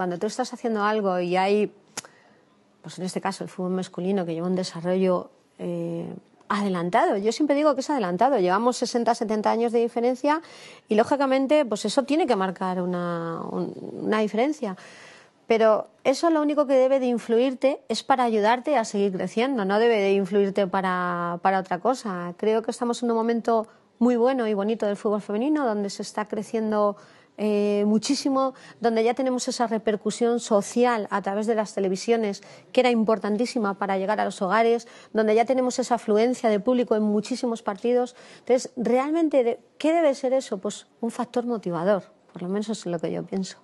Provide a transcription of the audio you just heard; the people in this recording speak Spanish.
cuando tú estás haciendo algo y hay, pues en este caso el fútbol masculino, que lleva un desarrollo eh, adelantado. Yo siempre digo que es adelantado. Llevamos 60, 70 años de diferencia y, lógicamente, pues eso tiene que marcar una, diferencia. Pero eso lo único que debe de influirte es para ayudarte a seguir creciendo, no debe de influirte para, para otra cosa. Creo que estamos en un momento muy bueno y bonito del fútbol femenino, donde se está creciendo eh, muchísimo, donde ya tenemos esa repercusión social a través de las televisiones, que era importantísima para llegar a los hogares, donde ya tenemos esa afluencia de público en muchísimos partidos. Entonces, realmente, ¿qué debe ser eso? Pues un factor motivador, por lo menos es lo que yo pienso.